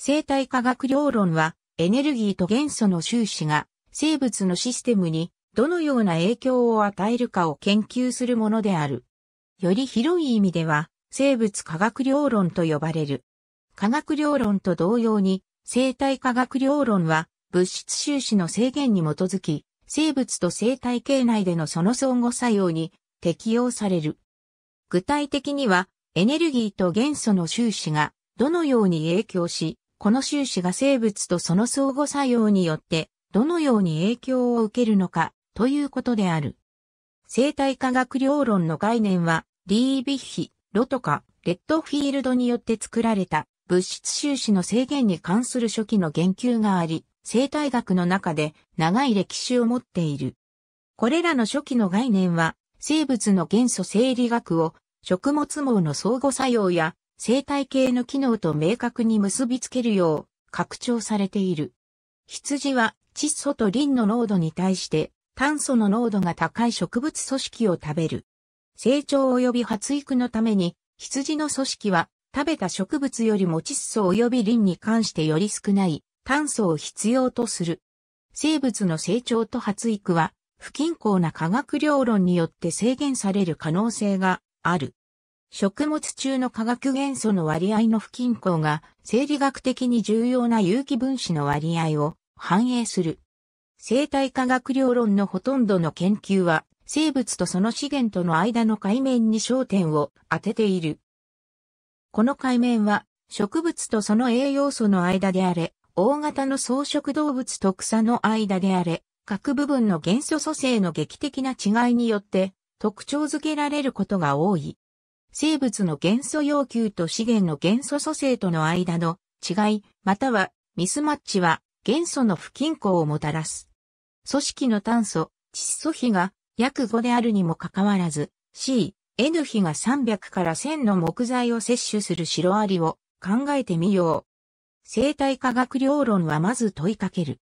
生態科学量論は、エネルギーと元素の収支が、生物のシステムに、どのような影響を与えるかを研究するものである。より広い意味では、生物科学量論と呼ばれる。科学量論と同様に、生態科学量論は、物質収支の制限に基づき、生物と生態系内でのその相互作用に適用される。具体的には、エネルギーと元素の収支が、どのように影響し、この収支が生物とその相互作用によって、どのように影響を受けるのか、ということである。生態科学量論の概念は、リービッヒ、ロトカ、レッドフィールドによって作られた物質収支の制限に関する初期の言及があり、生態学の中で長い歴史を持っている。これらの初期の概念は、生物の元素生理学を食物網の相互作用や生態系の機能と明確に結びつけるよう拡張されている。羊は窒素とリンの濃度に対して炭素の濃度が高い植物組織を食べる。成長及び発育のために羊の組織は食べた植物よりも窒素及びリンに関してより少ない炭素を必要とする。生物の成長と発育は不均衡な化学量論によって制限される可能性がある。食物中の化学元素の割合の不均衡が生理学的に重要な有機分子の割合を反映する。生態化学量論のほとんどの研究は生物とその資源との間の海面に焦点を当てている。この海面は植物とその栄養素の間であれ、大型の草食動物と草の間であれ、各部分の元素組成の劇的な違いによって特徴づけられることが多い。生物の元素要求と資源の元素組成との間の違い、またはミスマッチは元素の不均衡をもたらす。組織の炭素、窒素比が約5であるにもかかわらず、C、N 比が300から1000の木材を摂取するシロアリを考えてみよう。生態科学量論はまず問いかける。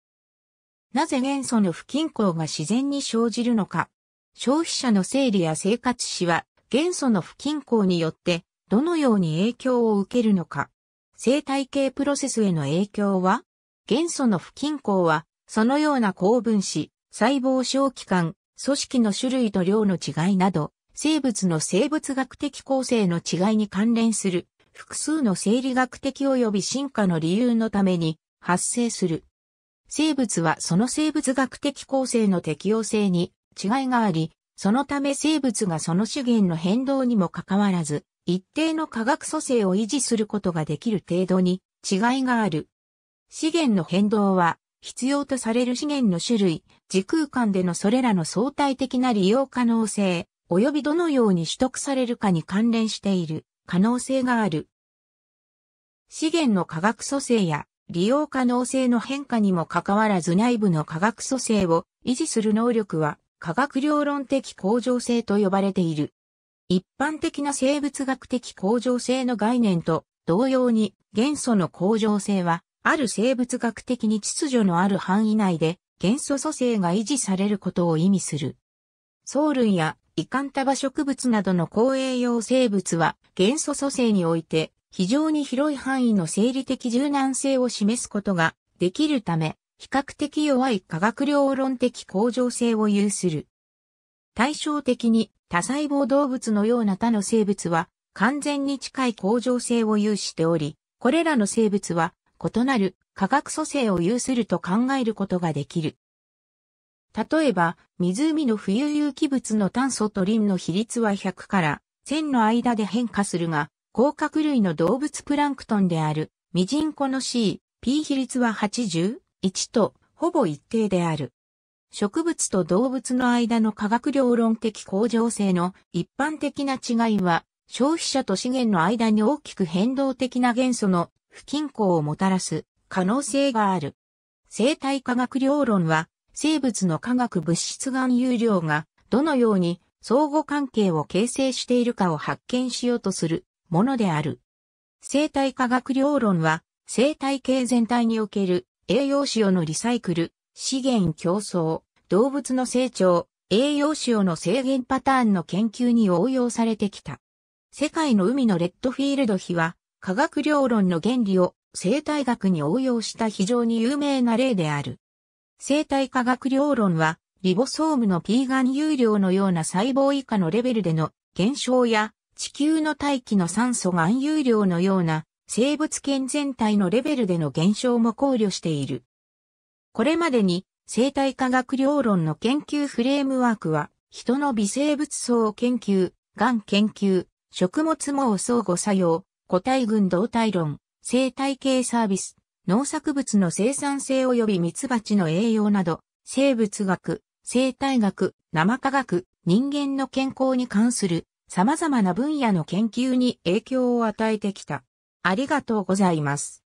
なぜ元素の不均衡が自然に生じるのか消費者の生理や生活史は元素の不均衡によってどのように影響を受けるのか。生態系プロセスへの影響は元素の不均衡はそのような高分子、細胞小器官、組織の種類と量の違いなど、生物の生物学的構成の違いに関連する複数の生理学的及び進化の理由のために発生する。生物はその生物学的構成の適応性に違いがあり、そのため生物がその資源の変動にもかかわらず、一定の化学組成を維持することができる程度に違いがある。資源の変動は、必要とされる資源の種類、時空間でのそれらの相対的な利用可能性、及びどのように取得されるかに関連している可能性がある。資源の化学組成や利用可能性の変化にもかかわらず内部の化学組成を維持する能力は科学量論的恒常性と呼ばれている。一般的な生物学的恒常性の概念と同様に元素の恒常性はある生物学的に秩序のある範囲内で元素組成が維持されることを意味する。藻類やカンタバ植物などの高栄養生物は元素組成において非常に広い範囲の生理的柔軟性を示すことができるため比較的弱い化学量論的向上性を有する。対照的に多細胞動物のような他の生物は完全に近い向上性を有しており、これらの生物は異なる化学組成を有すると考えることができる。例えば、湖の浮遊有機物の炭素とリンの比率は100から1000の間で変化するが、甲殻類の動物プランクトンであるミジンコの C、P 比率は80、1とほぼ一定である。植物と動物の間の科学量論的向上性の一般的な違いは、消費者と資源の間に大きく変動的な元素の不均衡をもたらす可能性がある。生態科学量論は、生物の化学物質含有量がどのように相互関係を形成しているかを発見しようとするものである。生態科学量論は、生態系全体における栄養塩のリサイクル、資源競争、動物の成長、栄養塩の制限パターンの研究に応用されてきた。世界の海のレッドフィールド比は、科学量論の原理を生態学に応用した非常に有名な例である。生態科学量論は、リボソームの P ン有量のような細胞以下のレベルでの減少や、地球の大気の酸素含有量のような生物圏全体のレベルでの減少も考慮している。これまでに生態科学量論の研究フレームワークは、人の微生物層研究、がん研究、食物網相互作用、個体群動態論、生態系サービス、農作物の生産性及び蜜蜂の栄養など、生物学、生態学、生科学、人間の健康に関する様々な分野の研究に影響を与えてきた。ありがとうございます。